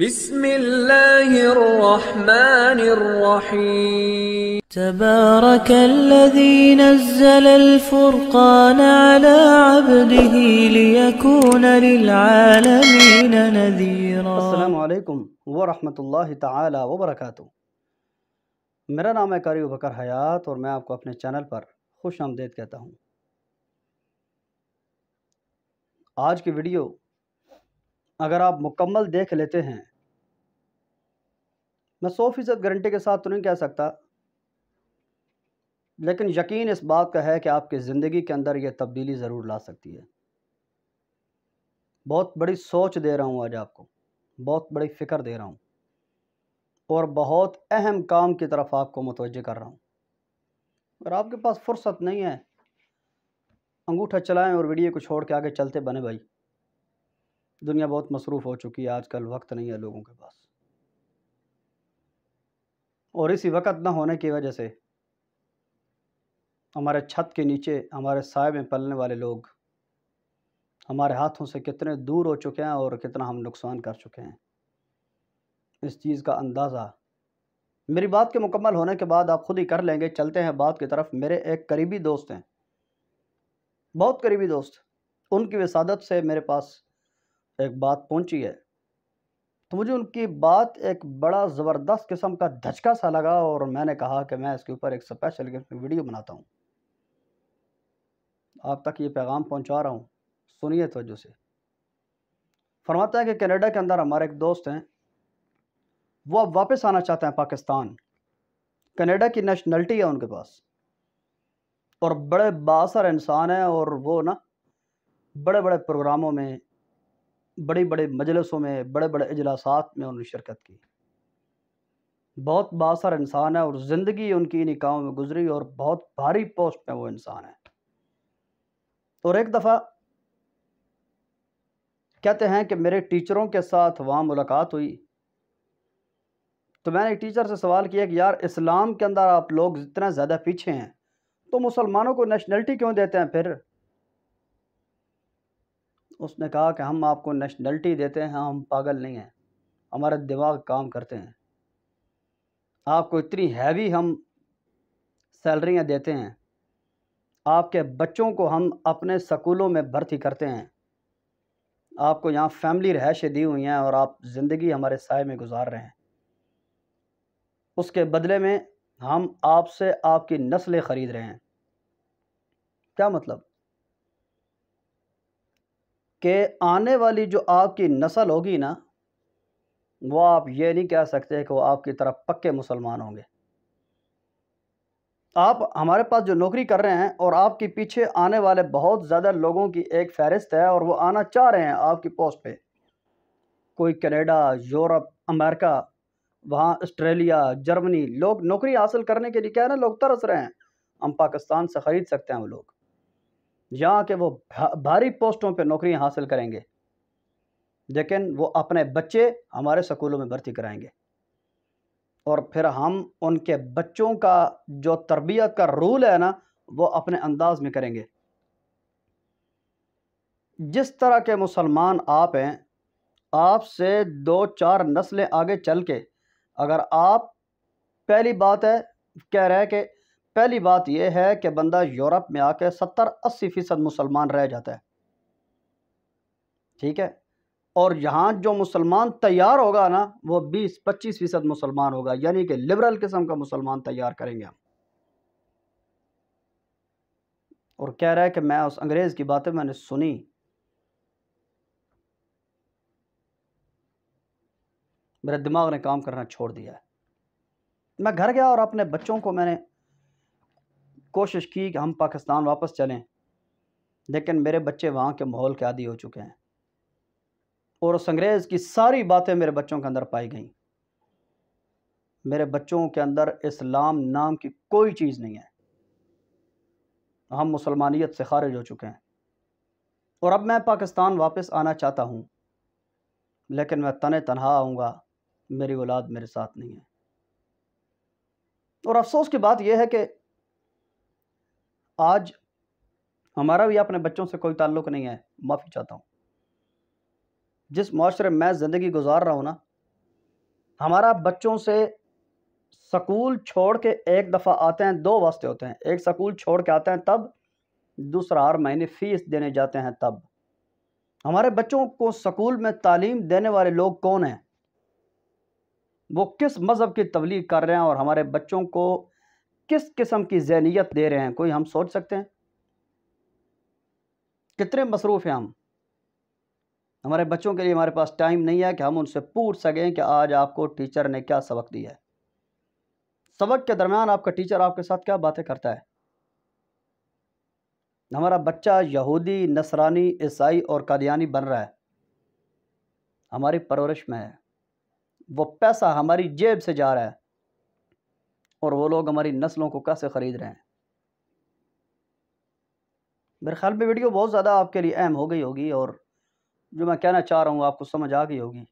بسم الله الرحمن الرحيم تبارك الذي نزل الفرقان على عبده ليكون للعالمين نذيرا السلام عليكم ورحمة الله تعالى وبركاته میرا نام ہے है कारी حیات اور میں آپ کو اپنے چینل پر خوش آمدید کہتا ہوں آج کی ویڈیو अगर आप मुकम्मल देख लेते हैं मैं सौ फीसद गारंटी के साथ तो नहीं कह सकता लेकिन यकीन इस बात का है कि आपकी ज़िंदगी के अंदर यह तब्दीली ज़रूर ला सकती है बहुत बड़ी सोच दे रहा हूँ आज आपको बहुत बड़ी फ़िक्र दे रहा हूँ और बहुत अहम काम की तरफ आपको मतवजह कर रहा हूँ अगर आपके पास फुर्सत नहीं है अंगूठा चलाएं और वीडियो को छोड़ के आगे चलते बने भाई दुनिया बहुत मसरूफ़ हो चुकी है आजकल वक्त नहीं है लोगों के पास और इसी वक्त ना होने की वजह से हमारे छत के नीचे हमारे साय में पलने वाले लोग हमारे हाथों से कितने दूर हो चुके हैं और कितना हम नुकसान कर चुके हैं इस चीज़ का अंदाज़ा मेरी बात के मुकम्मल होने के बाद आप खुद ही कर लेंगे चलते हैं बात की तरफ मेरे एक करीबी दोस्त हैं बहुत करीबी दोस्त उनकी वसादत से मेरे पास एक बात पहुंची है तो मुझे उनकी बात एक बड़ा ज़बरदस्त किस्म का धचका सा लगा और मैंने कहा कि मैं इसके ऊपर एक स्पेशल वीडियो बनाता हूँ आप तक ये पैगाम पहुँचा रहा हूँ सुनिए तो से फरमाता है कि कनाडा के अंदर हमारे एक दोस्त हैं वो अब वापस आना चाहते हैं पाकिस्तान कनाडा की नेशनलिटी है उनके पास और बड़े बासर इंसान हैं और वो ना बड़े बड़े प्रोग्रामों में बड़े बड़े मजलसों में बड़े बड़े अजलासात में उन्होंने शिरकत की बहुत बासर इंसान है और ज़िंदगी उनकी इन कामों में गुजरी और बहुत भारी पोस्ट में वो इंसान है और एक दफ़ा कहते हैं कि मेरे टीचरों के साथ वहाँ मुलाकात हुई तो मैंने एक टीचर से सवाल किया कि यार इस्लाम के अंदर आप लोग जितना ज़्यादा पीछे हैं तो मुसलमानों को नेशनलिटी क्यों देते हैं फिर उसने कहा कि हम आपको नेशनलिटी देते हैं हम पागल नहीं हैं हमारा दिमाग काम करते हैं आपको इतनी हैवी हम सैलरियाँ देते हैं आपके बच्चों को हम अपने स्कूलों में भर्ती करते हैं आपको यहाँ फैमिली रहायशें दी हुई हैं और आप ज़िंदगी हमारे साय में गुजार रहे हैं उसके बदले में हम आपसे आपकी नस्लें ख़रीद रहे हैं क्या मतलब कि आने वाली जो आपकी नस्ल होगी ना वो आप ये नहीं कह सकते कि वो आपकी तरफ पक्के मुसलमान होंगे आप हमारे पास जो नौकरी कर रहे हैं और आपके पीछे आने वाले बहुत ज़्यादा लोगों की एक फहरिस्त है और वो आना चाह रहे हैं आपकी पोस्ट पे कोई कनाडा यूरोप अमेरिका वहाँ ऑस्ट्रेलिया जर्मनी लोग नौकरी हासिल करने के लिए क्या है ना लोग तरस रहे हैं हम पाकिस्तान से ख़रीद सकते हैं हम लोग यहाँ के वो भारी पोस्टों पे नौकरियाँ हासिल करेंगे लेकिन वो अपने बच्चे हमारे स्कूलों में भर्ती कराएंगे और फिर हम उनके बच्चों का जो तरबियत का रूल है ना वो अपने अंदाज में करेंगे जिस तरह के मुसलमान आप हैं आपसे दो चार नस्लें आगे चल के अगर आप पहली बात है कह रहे हैं कि पहली बात यह है कि बंदा यूरोप में आकर सत्तर अस्सी फ़ीसद मुसलमान रह जाता है ठीक है और यहाँ जो मुसलमान तैयार होगा ना वो बीस पच्चीस फ़ीसद मुसलमान होगा यानी कि लिबरल किस्म का मुसलमान तैयार करेंगे हम और कह रहा है कि मैं उस अंग्रेज़ की बातें मैंने सुनी मेरे दिमाग ने काम करना छोड़ दिया है मैं घर गया और अपने बच्चों को मैंने कोशिश की कि हम पाकिस्तान वापस चलें लेकिन मेरे बच्चे वहाँ के माहौल के आदि हो चुके हैं और उस अंग्रेज़ की सारी बातें मेरे बच्चों के अंदर पाई गई मेरे बच्चों के अंदर इस्लाम नाम की कोई चीज़ नहीं है हम मुसलमानियत से खारिज हो चुके हैं और अब मैं पाकिस्तान वापस आना चाहता हूँ लेकिन मैं तने तनहा आऊँगा मेरी औलाद मेरे साथ नहीं है और अफसोस की बात यह है कि आज हमारा भी अपने बच्चों से कोई ताल्लुक नहीं है माफ़ी चाहता हूँ जिस माशरे में मैं ज़िंदगी गुजार रहा हूँ ना हमारा बच्चों से स्कूल छोड़ के एक दफ़ा आते हैं दो वास्ते होते हैं एक स्कूल छोड़ के आते हैं तब दूसरा हर महीने फ़ीस देने जाते हैं तब हमारे बच्चों को स्कूल में तालीम देने वाले लोग कौन हैं वो किस मज़हब की तबलीग कर रहे हैं और हमारे बच्चों को किस किस्म की जहनीत दे रहे हैं कोई हम सोच सकते हैं कितने मसरूफ़ हैं हम हमारे बच्चों के लिए हमारे पास टाइम नहीं है कि हम उनसे पूछ सकें कि आज आपको टीचर ने क्या सबक दिया है सबक के दरमियान आपका टीचर आपके साथ क्या बातें करता है हमारा बच्चा यहूदी नसरानी ईसाई और कादियानी बन रहा है हमारी परवरिश में है वो पैसा हमारी जेब से जा रहा है और वो लोग हमारी नस्लों को कैसे ख़रीद रहे हैं मेरे ख्याल में वीडियो बहुत ज़्यादा आपके लिए अहम हो गई होगी और जो मैं कहना चाह रहा हूँ आपको समझ आ गई होगी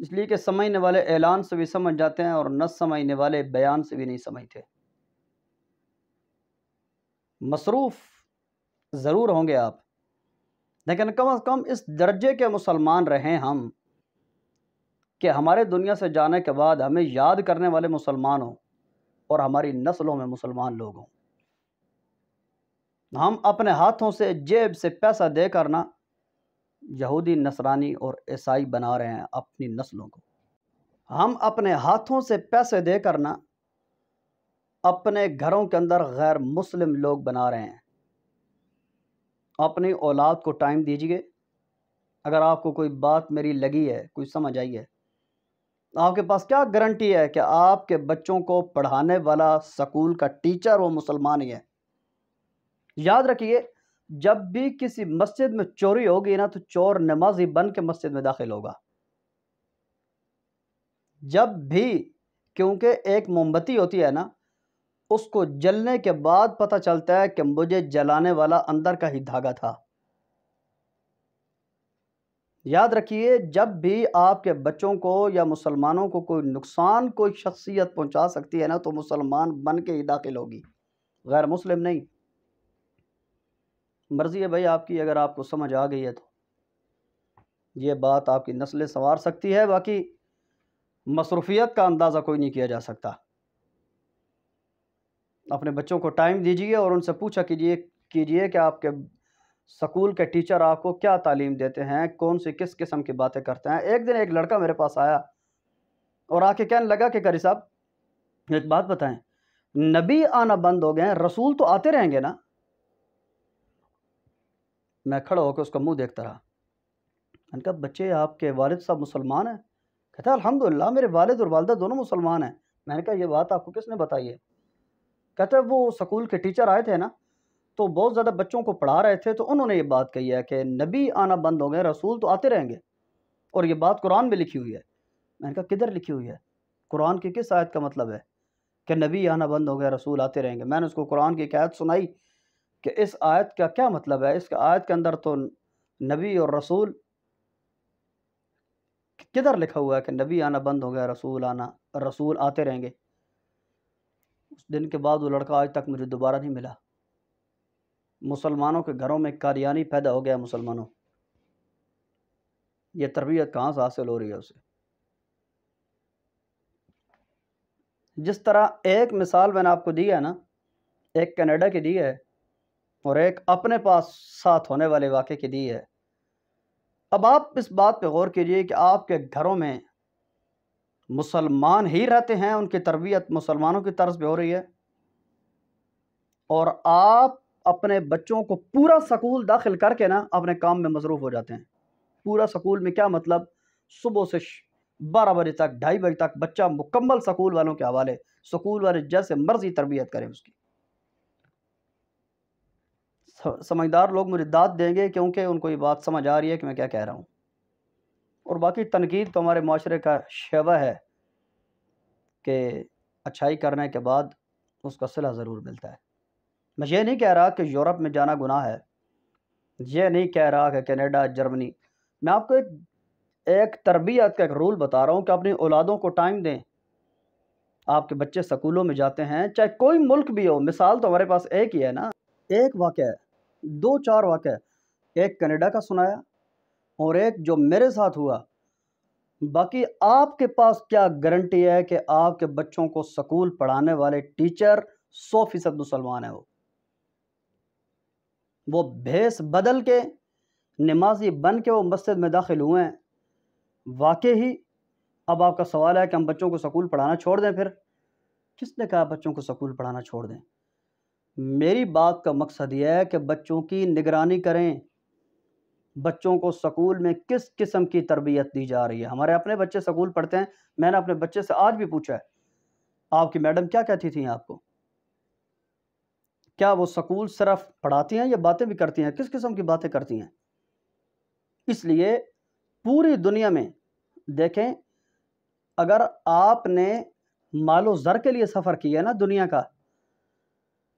इसलिए कि समझने वाले ऐलान से भी समझ जाते हैं और न समझने वाले बयान से भी नहीं समझते मसरूफ़ ज़रूर होंगे आप लेकिन कम अज़ कम इस दर्जे के मुसलमान रहें हम कि हमारे दुनिया से जाने के बाद हमें याद करने वाले मुसलमान हों और हमारी नस्लों में मुसलमान लोग हों हम अपने हाथों से जेब से पैसा देकर ना यहूदी नसरानी और ईसाई बना रहे हैं अपनी नस्लों को हम अपने हाथों से पैसे देकर ना अपने घरों के अंदर गैर मुस्लिम लोग बना रहे हैं अपनी औलाद को टाइम दीजिए अगर आपको कोई बात मेरी लगी है कोई समझ आई है आपके पास क्या गारंटी है कि आपके बच्चों को पढ़ाने वाला स्कूल का टीचर वो मुसलमान ही है याद रखिए जब भी किसी मस्जिद में चोरी होगी ना तो चोर नमाजी बन के मस्जिद में दाखिल होगा जब भी क्योंकि एक मोमबत्ती होती है ना उसको जलने के बाद पता चलता है कि मुझे जलाने वाला अंदर का ही धागा था याद रखिए जब भी आपके बच्चों को या मुसलमानों को कोई नुकसान कोई शख्सियत पहुंचा सकती है ना तो मुसलमान बन के ही दाखिल होगी गैर मुस्लिम नहीं मर्ज़ी है भाई आपकी अगर आपको समझ आ गई है तो ये बात आपकी नस्लें संवार सकती है बाकी मसरूफियत का अंदाज़ा कोई नहीं किया जा सकता अपने बच्चों को टाइम दीजिए और उनसे पूछा कीजिए कीजिए कि आपके स्कूल के टीचर आपको क्या तालीम देते हैं कौन सी किस किस्म की बातें करते हैं एक दिन एक लड़का मेरे पास आया और आके कहने लगा कि करी साहब एक बात बताएं नबी आना बंद हो गए हैं रसूल तो आते रहेंगे ना मैं खड़ा होकर उसका मुंह देखता रहा मैंने कहा बच्चे आपके वालिद साहब मुसलमान हैं कहता अलहमदिल्ला मेरे वालिद और वालदा दोनों मुसलमान हैं मैंने कहा यह बात आपको किसने बताई है कहते वो स्कूल के टीचर आए थे ना तो बहुत ज़्यादा बच्चों को पढ़ा रहे थे तो उन्होंने ये बात कही है कि नबी आना बंद हो गए रसूल तो आते रहेंगे और ये बात कुरान में लिखी हुई है मैंने कहा किधर लिखी हुई है कुरान की किस आयत का मतलब है कि नबी आना बंद हो गया रसूल आते रहेंगे मैंने उसको कुरान की एक आयत सुनाई कि इस आयत का क्या मतलब है इस आयत के अंदर तो नबी और रसूल किधर लिखा हुआ है कि नबी आना बंद हो गया रसूल आना रसूल आते रहेंगे उस दिन के बाद वो लड़का आज तक मुझे दोबारा नहीं मिला मुसलमानों के घरों में कारियानी पैदा हो गया मुसलमानों ये तरबियत कहाँ से हासिल हो रही है उसे जिस तरह एक मिसाल मैंने आपको दी है ना एक कनाडा की दी है और एक अपने पास साथ होने वाले वाक़े की दी है अब आप इस बात पे गौर कीजिए कि आपके घरों में मुसलमान ही रहते हैं उनकी तरबियत मुसलमानों की तर्ज पर हो रही है और आप अपने बच्चों को पूरा सकूल दाखिल करके ना अपने काम में मसरूफ़ हो जाते हैं पूरा सकूल में क्या मतलब सुबह से बारह बजे तक ढाई बजे तक बच्चा मुकम्मल सकूल वालों के हवाले सकूल वाले जैसे मर्जी तरबियत करें उसकी समझदार लोग मुझे दाद देंगे क्योंकि उनको ये बात समझ आ रही है कि मैं क्या कह रहा हूँ और बाकी तनकीद तो हमारे माशरे का शेवा है कि अच्छाई करने के बाद उसका सिला ज़रूर मिलता है मैं ये नहीं कह रहा कि यूरोप में जाना गुनाह है ये नहीं कह रहा कि कनाडा जर्मनी मैं आपको एक एक तरबियत का एक रूल बता रहा हूँ कि अपनी औलादों को टाइम दें आपके बच्चे स्कूलों में जाते हैं चाहे कोई मुल्क भी हो मिसाल तो हमारे पास एक ही है ना एक वाक़ है दो चार वाक़ है एक कनाडा का सुनाया और एक जो मेरे साथ हुआ बाकी आपके पास क्या गारंटी है कि आपके बच्चों को स्कूल पढ़ाने वाले टीचर सौ फीसद मुसलमान है वो वो भेस बदल के नमाजी बन के वो मस्जिद में दाखिल हुए हैं वाकई ही अब आपका सवाल है कि हम बच्चों को स्कूल पढ़ाना छोड़ दें फिर किसने कहा बच्चों को स्कूल पढ़ाना छोड़ दें मेरी बात का मकसद यह है कि बच्चों की निगरानी करें बच्चों को स्कूल में किस किस्म की तरबियत दी जा रही है हमारे अपने बच्चे स्कूल पढ़ते हैं मैंने अपने बच्चे से आज भी पूछा है आपकी मैडम क्या कहती थी आपको क्या वो स्कूल सिर्फ पढ़ाती हैं या बातें भी करती हैं किस किस्म की बातें करती हैं इसलिए पूरी दुनिया में देखें अगर आपने मालो ज़र के लिए सफ़र किया ना दुनिया का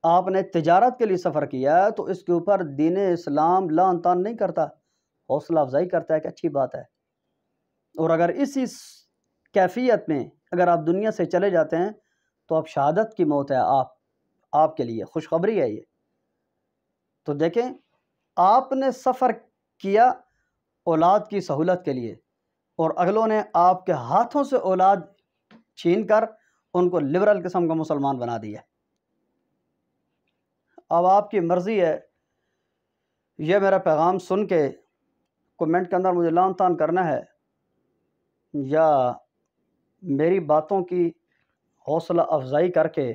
आपने तजारत के लिए सफ़र किया है तो इसके ऊपर दीन इस्लाम लान तान नहीं करता हौसला अफजाई करता है कि अच्छी बात है और अगर इसी कैफियत में अगर आप दुनिया से चले जाते हैं तो आप शहादत की मौत है आप आपके लिए खुशखबरी है ये तो देखें आपने सफ़र किया औलाद की सहूलत के लिए और अगलों ने आपके हाथों से औलाद छीन कर उनको लिबरल किस्म का मुसलमान बना दिया अब आपकी मर्ज़ी है यह मेरा पैगाम सुन के कमेंट के अंदर मुझे लान तान करना है या मेरी बातों की हौसला अफजाई करके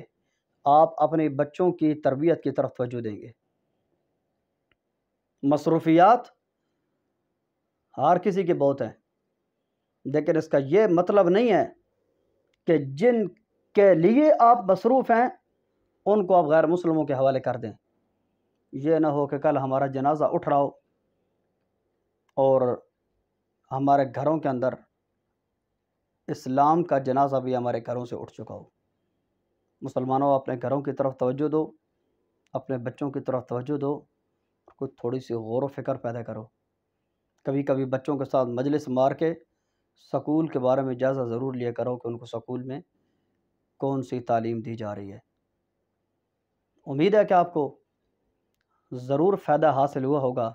आप अपने बच्चों की तरबियत की तरफ तोजह देंगे मसरूफियात हर किसी के बहुत हैं लेकिन इसका ये मतलब नहीं है कि जिन के लिए आप मसरूफ़ हैं उनको आप गैर मुसलमों के हवाले कर दें यह ना हो कि कल हमारा जनाजा उठ रहा हो और हमारे घरों के अंदर इस्लाम का जनाजा भी हमारे घरों से उठ चुका हो मुसलमानों अपने घरों की तरफ तवज्जो दो अपने बच्चों की तरफ तवज्जो दो कुछ थोड़ी सी गौर फिक्र पैदा करो कभी कभी बच्चों के साथ मजलिस मार के स्कूल के बारे में जायज़ा ज़रूर लिया करो कि उनको स्कूल में कौन सी तालीम दी जा रही है उम्मीद है कि आपको ज़रूर फ़ायदा हासिल हुआ होगा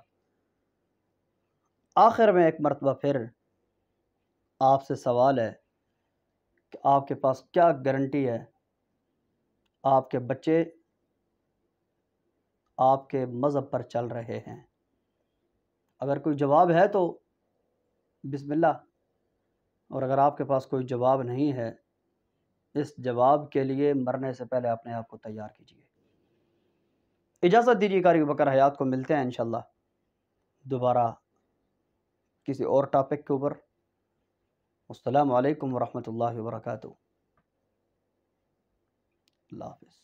आखिर में एक मरतबा फिर आपसे सवाल है कि आपके पास क्या गारंटी है आपके बच्चे आपके मज़हब पर चल रहे हैं अगर कोई जवाब है तो बिस्मिल्लाह और अगर आपके पास कोई जवाब नहीं है इस जवाब के लिए मरने से पहले अपने आप को तैयार कीजिए इजाज़त दीजिए कारी बकर हयात को मिलते हैं इन दोबारा किसी और टॉपिक के ऊपर अल्लाम वरहमल वर्का আল্লাহ হাফেজ